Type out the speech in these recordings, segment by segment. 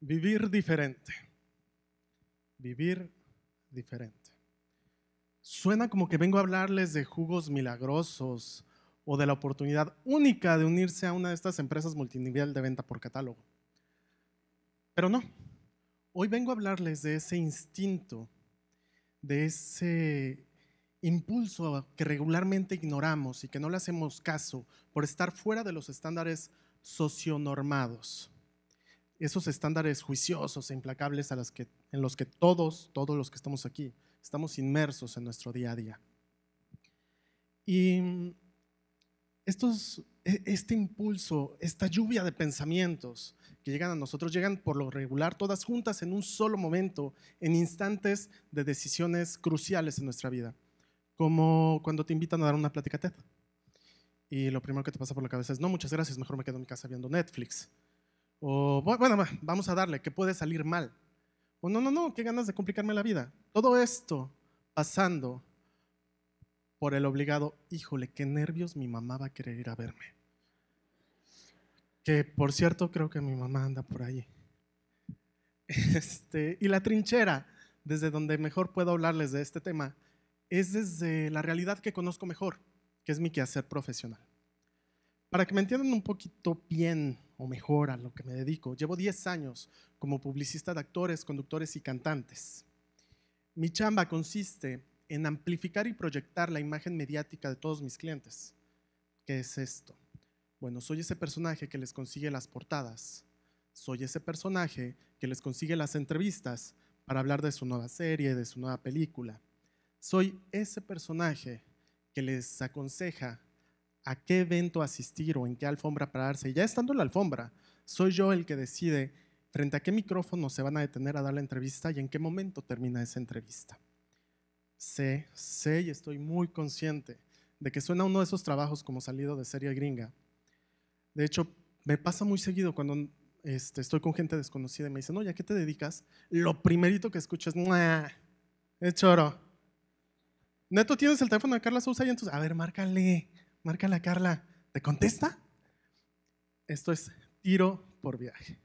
Vivir diferente. Vivir diferente. Suena como que vengo a hablarles de jugos milagrosos o de la oportunidad única de unirse a una de estas empresas multinivel de venta por catálogo. Pero no. Hoy vengo a hablarles de ese instinto, de ese impulso que regularmente ignoramos y que no le hacemos caso por estar fuera de los estándares socionormados esos estándares juiciosos e implacables en los que todos, todos los que estamos aquí, estamos inmersos en nuestro día a día. Y e-, este impulso, esta lluvia de pensamientos que llegan a nosotros, llegan por lo regular todas juntas en un solo momento, en instantes de decisiones cruciales en nuestra vida, como cuando te invitan a dar una plática TED. Y lo primero que te pasa por la cabeza es, no, muchas gracias, mejor me quedo en mi casa viendo Netflix. O bueno, vamos a darle, que puede salir mal? O no, no, no, qué ganas de complicarme la vida. Todo esto pasando por el obligado, híjole, qué nervios mi mamá va a querer ir a verme. Que por cierto creo que mi mamá anda por ahí. Este, y la trinchera, desde donde mejor puedo hablarles de este tema, es desde la realidad que conozco mejor, que es mi quehacer profesional. Para que me entiendan un poquito bien o mejor a lo que me dedico, llevo 10 años como publicista de actores, conductores y cantantes. Mi chamba consiste en amplificar y proyectar la imagen mediática de todos mis clientes. ¿Qué es esto? Bueno, soy ese personaje que les consigue las portadas, soy ese personaje que les consigue las entrevistas para hablar de su nueva serie, de su nueva película. Soy ese personaje que les aconseja a qué evento asistir o en qué alfombra pararse. Y ya estando en la alfombra, soy yo el que decide frente a qué micrófono se van a detener a dar la entrevista y en qué momento termina esa entrevista. Sé, sé y estoy muy consciente de que suena uno de esos trabajos como salido de serie gringa. De hecho, me pasa muy seguido cuando este, estoy con gente desconocida y me dicen, ¿no ¿a qué te dedicas? Lo primerito que escuchas es, es choro. Neto, ¿tienes el teléfono de Carla Sousa? Y entonces, a ver, márcale. Marca la Carla, ¿te contesta? Esto es tiro por viaje.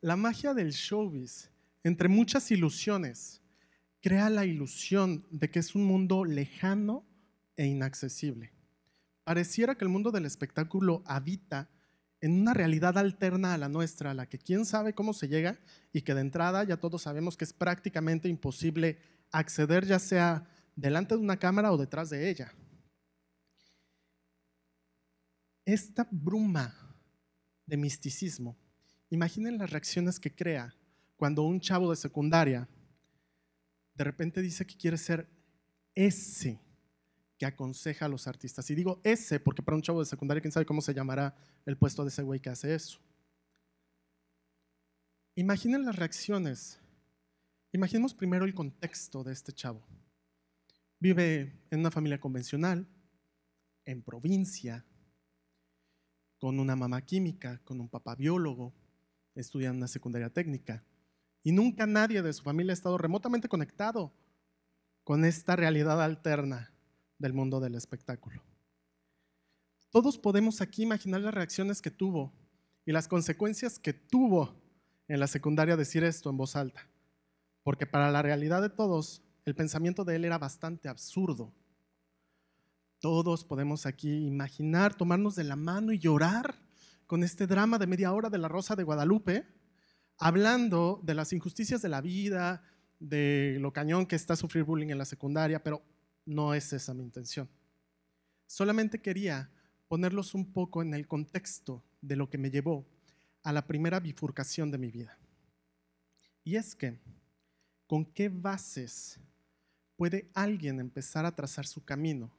La magia del showbiz, entre muchas ilusiones, crea la ilusión de que es un mundo lejano e inaccesible. Pareciera que el mundo del espectáculo habita en una realidad alterna a la nuestra, a la que quién sabe cómo se llega y que de entrada ya todos sabemos que es prácticamente imposible acceder ya sea delante de una cámara o detrás de ella esta bruma de misticismo, imaginen las reacciones que crea cuando un chavo de secundaria de repente dice que quiere ser ese que aconseja a los artistas. Y digo ese porque para un chavo de secundaria, quién sabe cómo se llamará el puesto de ese güey que hace eso. Imaginen las reacciones. Imaginemos primero el contexto de este chavo. Vive en una familia convencional, en provincia, con una mamá química, con un papá biólogo, estudiando una secundaria técnica. Y nunca nadie de su familia ha estado remotamente conectado con esta realidad alterna del mundo del espectáculo. Todos podemos aquí imaginar las reacciones que tuvo y las consecuencias que tuvo en la secundaria decir esto en voz alta, porque para la realidad de todos, el pensamiento de él era bastante absurdo todos podemos aquí imaginar, tomarnos de la mano y llorar con este drama de media hora de la Rosa de Guadalupe, hablando de las injusticias de la vida, de lo cañón que está sufrir bullying en la secundaria, pero no es esa mi intención. Solamente quería ponerlos un poco en el contexto de lo que me llevó a la primera bifurcación de mi vida. Y es que, ¿con qué bases puede alguien empezar a trazar su camino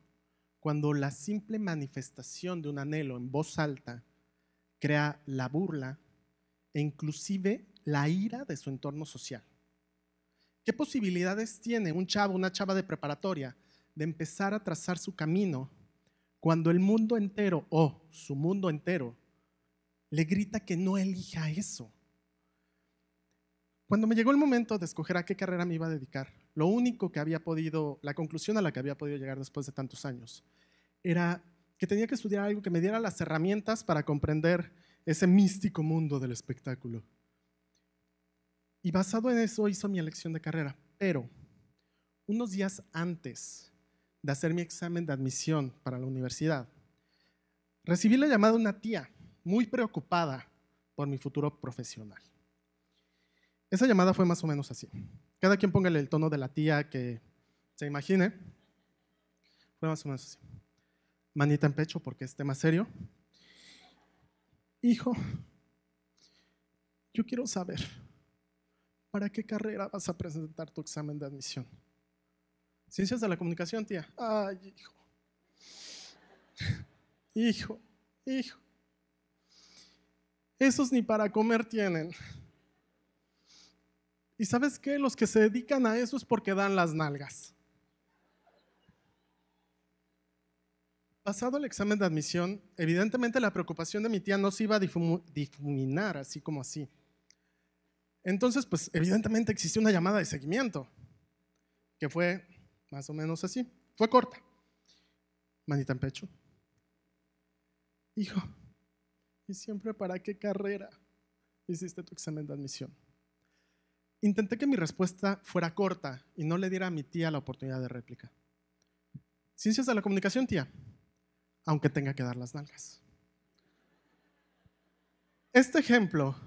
cuando la simple manifestación de un anhelo en voz alta crea la burla e inclusive la ira de su entorno social. ¿Qué posibilidades tiene un chavo, una chava de preparatoria de empezar a trazar su camino cuando el mundo entero o su mundo entero le grita que no elija eso? Cuando me llegó el momento de escoger a qué carrera me iba a dedicar, lo único que había podido, la conclusión a la que había podido llegar después de tantos años, era que tenía que estudiar algo que me diera las herramientas para comprender ese místico mundo del espectáculo. Y basado en eso hizo mi elección de carrera. Pero unos días antes de hacer mi examen de admisión para la universidad, recibí la llamada de una tía muy preocupada por mi futuro profesional. Esa llamada fue más o menos así. Cada quien póngale el tono de la tía que se imagine. Fue más o menos así. Manita en pecho porque es tema serio. Hijo, yo quiero saber, ¿para qué carrera vas a presentar tu examen de admisión? Ciencias de la comunicación, tía. Ay, hijo. Hijo, hijo. Esos ni para comer tienen. Y sabes qué, los que se dedican a eso es porque dan las nalgas. Pasado el examen de admisión, evidentemente la preocupación de mi tía no se iba a difuminar así como así. Entonces, pues evidentemente existió una llamada de seguimiento, que fue más o menos así. Fue corta. Manita en pecho. Hijo, ¿y siempre para qué carrera hiciste tu examen de admisión? Intenté que mi respuesta fuera corta y no le diera a mi tía la oportunidad de réplica. Ciencias de la comunicación, tía, aunque tenga que dar las nalgas. Este ejemplo,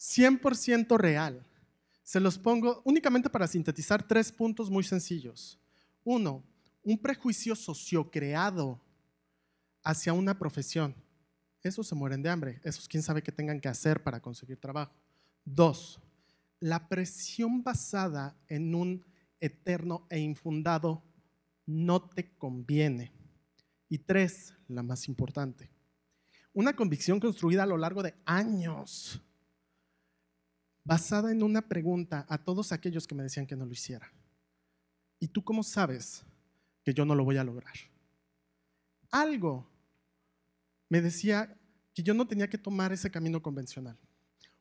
100% real, se los pongo únicamente para sintetizar tres puntos muy sencillos. Uno, un prejuicio sociocreado hacia una profesión. Esos se mueren de hambre, esos quién sabe qué tengan que hacer para conseguir trabajo. Dos, la presión basada en un eterno e infundado no te conviene. Y tres, la más importante, una convicción construida a lo largo de años, basada en una pregunta a todos aquellos que me decían que no lo hiciera. ¿Y tú cómo sabes que yo no lo voy a lograr? Algo me decía que yo no tenía que tomar ese camino convencional.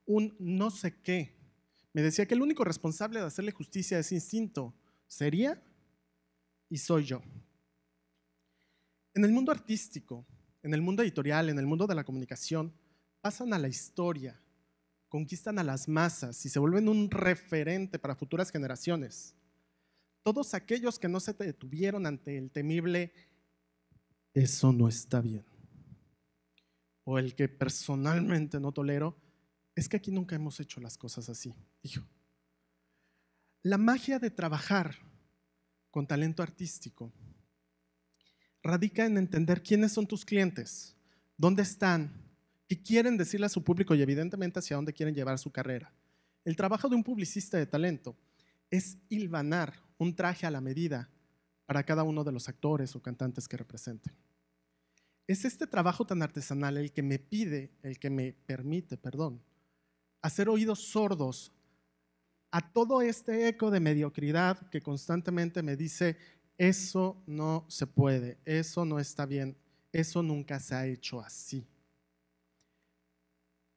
Un no sé qué me decía que el único responsable de hacerle justicia a ese instinto sería y soy yo. En el mundo artístico, en el mundo editorial, en el mundo de la comunicación, pasan a la historia, conquistan a las masas y se vuelven un referente para futuras generaciones. Todos aquellos que no se detuvieron ante el temible eso no está bien, o el que personalmente no tolero, es que aquí nunca hemos hecho las cosas así, hijo. La magia de trabajar con talento artístico radica en entender quiénes son tus clientes, dónde están, qué quieren decirle a su público y evidentemente hacia dónde quieren llevar su carrera. El trabajo de un publicista de talento es hilvanar un traje a la medida para cada uno de los actores o cantantes que representen. Es este trabajo tan artesanal el que me pide, el que me permite, perdón, hacer oídos sordos a todo este eco de mediocridad que constantemente me dice, eso no se puede, eso no está bien, eso nunca se ha hecho así.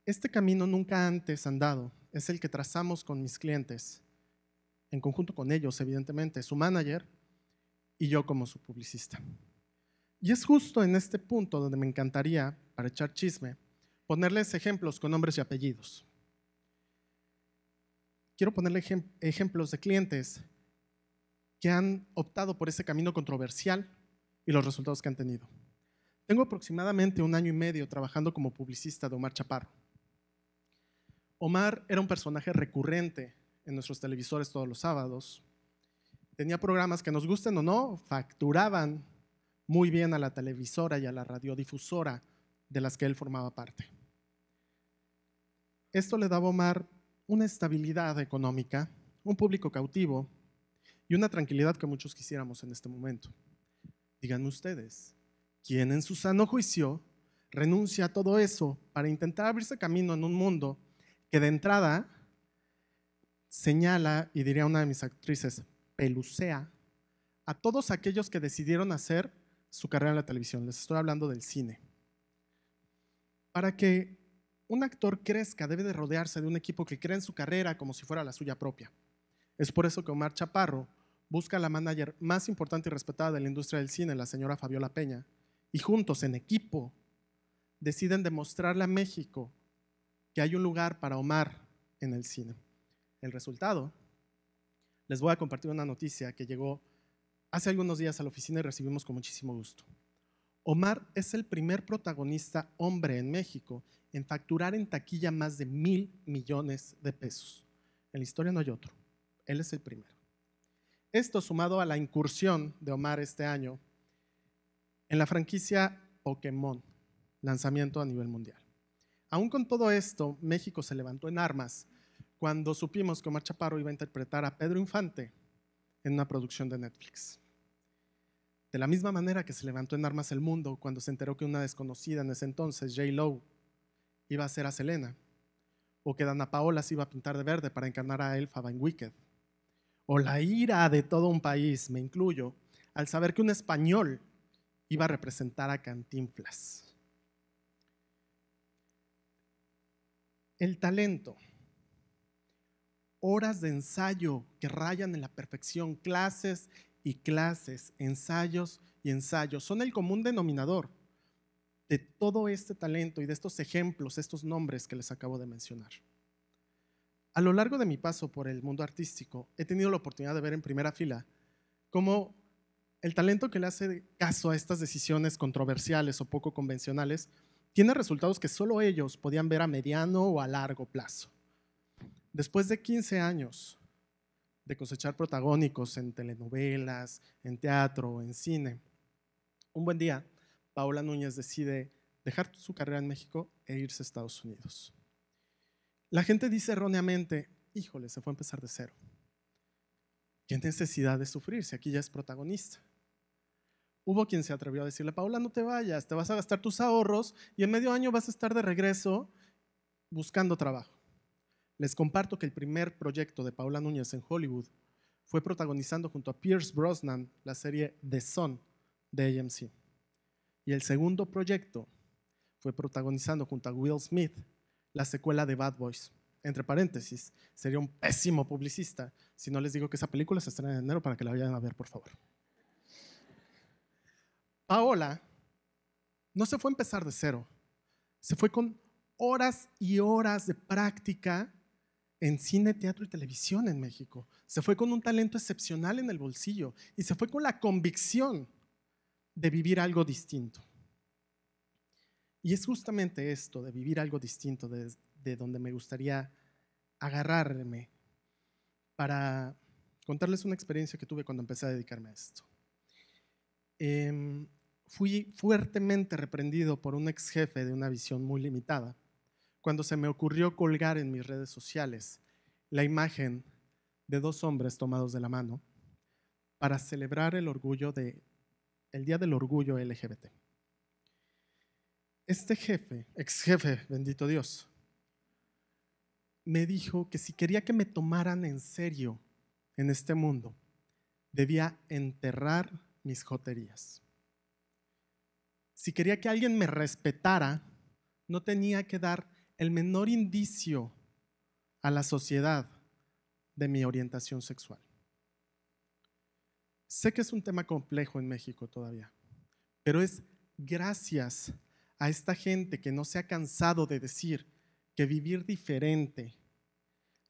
Este camino nunca antes andado es el que trazamos con mis clientes, en conjunto con ellos, evidentemente, su manager y yo como su publicista. Y es justo en este punto donde me encantaría, para echar chisme, ponerles ejemplos con nombres y apellidos quiero ponerle ejemplos de clientes que han optado por ese camino controversial y los resultados que han tenido. Tengo aproximadamente un año y medio trabajando como publicista de Omar Chaparro. Omar era un personaje recurrente en nuestros televisores todos los sábados. Tenía programas que nos gusten o no, facturaban muy bien a la televisora y a la radiodifusora de las que él formaba parte. Esto le daba a Omar una estabilidad económica, un público cautivo y una tranquilidad que muchos quisiéramos en este momento. Digan ustedes, ¿quién en su sano juicio renuncia a todo eso para intentar abrirse camino en un mundo que de entrada señala, y diría una de mis actrices, pelucea a todos aquellos que decidieron hacer su carrera en la televisión? Les estoy hablando del cine. Para que un actor crezca debe de rodearse de un equipo que cree en su carrera como si fuera la suya propia. Es por eso que Omar Chaparro busca a la manager más importante y respetada de la industria del cine, la señora Fabiola Peña, y juntos, en equipo, deciden demostrarle a México que hay un lugar para Omar en el cine. El resultado, les voy a compartir una noticia que llegó hace algunos días a la oficina y recibimos con muchísimo gusto. Omar es el primer protagonista hombre en México en facturar en taquilla más de mil millones de pesos. En la historia no hay otro. Él es el primero. Esto sumado a la incursión de Omar este año en la franquicia Pokémon, lanzamiento a nivel mundial. Aún con todo esto, México se levantó en armas cuando supimos que Omar Chaparro iba a interpretar a Pedro Infante en una producción de Netflix. De la misma manera que se levantó en armas el mundo cuando se enteró que una desconocida en ese entonces, J. Lowe, iba a ser a Selena, o que Dana Paola se iba a pintar de verde para encarnar a Elfa en Wicked, o la ira de todo un país, me incluyo, al saber que un español iba a representar a Cantinflas. El talento, horas de ensayo que rayan en la perfección, clases y clases, ensayos y ensayos son el común denominador de todo este talento y de estos ejemplos, estos nombres que les acabo de mencionar. A lo largo de mi paso por el mundo artístico, he tenido la oportunidad de ver en primera fila cómo el talento que le hace caso a estas decisiones controversiales o poco convencionales tiene resultados que solo ellos podían ver a mediano o a largo plazo. Después de 15 años de cosechar protagónicos en telenovelas, en teatro, en cine. Un buen día, Paula Núñez decide dejar su carrera en México e irse a Estados Unidos. La gente dice erróneamente, híjole, se fue a empezar de cero. ¿Qué necesidad de sufrir si aquí ya es protagonista? Hubo quien se atrevió a decirle, Paula, no te vayas, te vas a gastar tus ahorros y en medio año vas a estar de regreso buscando trabajo. Les comparto que el primer proyecto de Paula Núñez en Hollywood fue protagonizando junto a Pierce Brosnan la serie The Son de AMC. Y el segundo proyecto fue protagonizando junto a Will Smith la secuela de Bad Boys. Entre paréntesis, sería un pésimo publicista si no les digo que esa película se estrena en enero para que la vayan a ver, por favor. Paola no se fue a empezar de cero, se fue con horas y horas de práctica en cine, teatro y televisión en México. Se fue con un talento excepcional en el bolsillo y se fue con la convicción de vivir algo distinto. Y es justamente esto, de vivir algo distinto, de, donde me gustaría agarrarme para contarles una experiencia que tuve cuando empecé a dedicarme a esto. Em, fui fuertemente reprendido por un ex jefe de una visión muy limitada cuando se me ocurrió colgar en mis redes sociales la imagen de dos hombres tomados de la mano para celebrar el orgullo de el Día del Orgullo LGBT. Este jefe, ex jefe, bendito Dios, me dijo que si quería que me tomaran en serio en este mundo, debía enterrar mis joterías. Si quería que alguien me respetara, no tenía que dar el menor indicio a la sociedad de mi orientación sexual. Sé que es un tema complejo en México todavía, pero es gracias a esta gente que no se ha cansado de decir que vivir diferente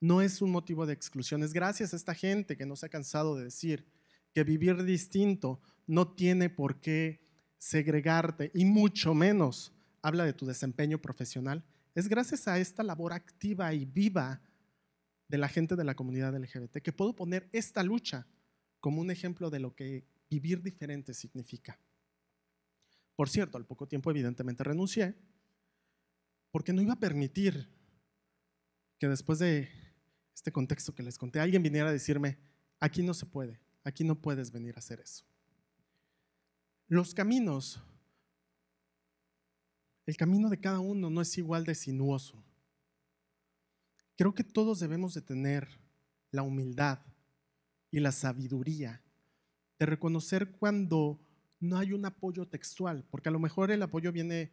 no es un motivo de exclusión. Es gracias a esta gente que no se ha cansado de decir que vivir distinto no tiene por qué segregarte y mucho menos habla de tu desempeño profesional es gracias a esta labor activa y viva de la gente de la comunidad LGBT que puedo poner esta lucha como un ejemplo de lo que vivir diferente significa. Por cierto, al poco tiempo evidentemente renuncié porque no iba a permitir que después de este contexto que les conté, alguien viniera a decirme, aquí no se puede, aquí no puedes venir a hacer eso. Los caminos el camino de cada uno no es igual de sinuoso. Creo que todos debemos de tener la humildad y la sabiduría de reconocer cuando no hay un apoyo textual, porque a lo mejor el apoyo viene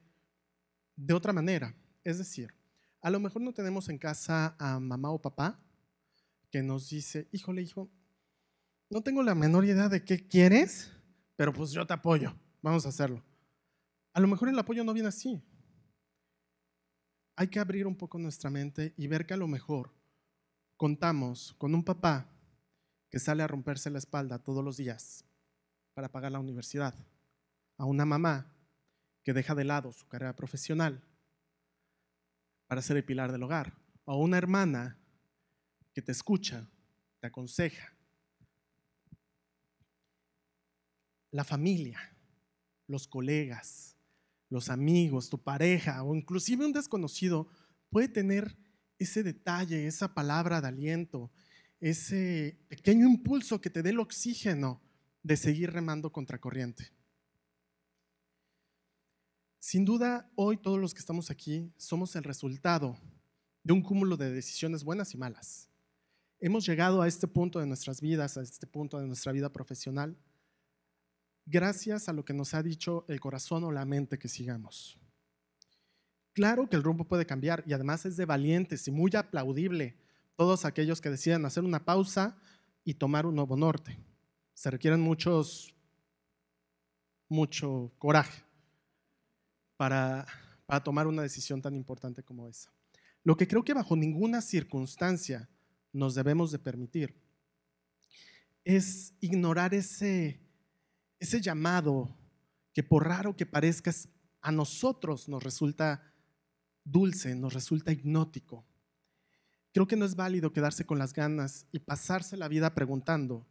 de otra manera. Es decir, a lo mejor no tenemos en casa a mamá o papá que nos dice, híjole hijo, no tengo la menor idea de qué quieres, pero pues yo te apoyo, vamos a hacerlo. A lo mejor el apoyo no viene así. Hay que abrir un poco nuestra mente y ver que a lo mejor contamos con un papá que sale a romperse la espalda todos los días para pagar la universidad, a una mamá que deja de lado su carrera profesional para ser el pilar del hogar, o a una hermana que te escucha, te aconseja. La familia, los colegas, los amigos, tu pareja o inclusive un desconocido puede tener ese detalle, esa palabra de aliento, ese pequeño impulso que te dé el oxígeno de seguir remando contracorriente. Sin duda, hoy todos los que estamos aquí somos el resultado de un cúmulo de decisiones buenas y malas. Hemos llegado a este punto de nuestras vidas, a este punto de nuestra vida profesional, gracias a lo que nos ha dicho el corazón o la mente que sigamos. Claro que el rumbo puede cambiar y además es de valientes y muy aplaudible todos aquellos que decidan hacer una pausa y tomar un nuevo norte. Se requieren muchos, mucho coraje para, para tomar una decisión tan importante como esa. Lo que creo que bajo ninguna circunstancia nos debemos de permitir es ignorar ese, ese llamado que por raro que parezca, a nosotros nos resulta dulce, nos resulta hipnótico. Creo que no es válido quedarse con las ganas y pasarse la vida preguntando,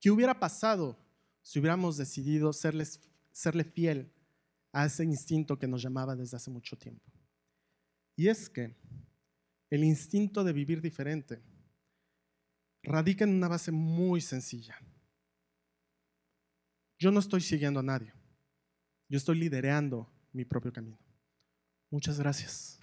¿qué hubiera pasado si hubiéramos decidido serles, serle fiel a ese instinto que nos llamaba desde hace mucho tiempo? Y es que el instinto de vivir diferente radica en una base muy sencilla yo no estoy siguiendo a nadie. Yo estoy liderando mi propio camino. Muchas gracias.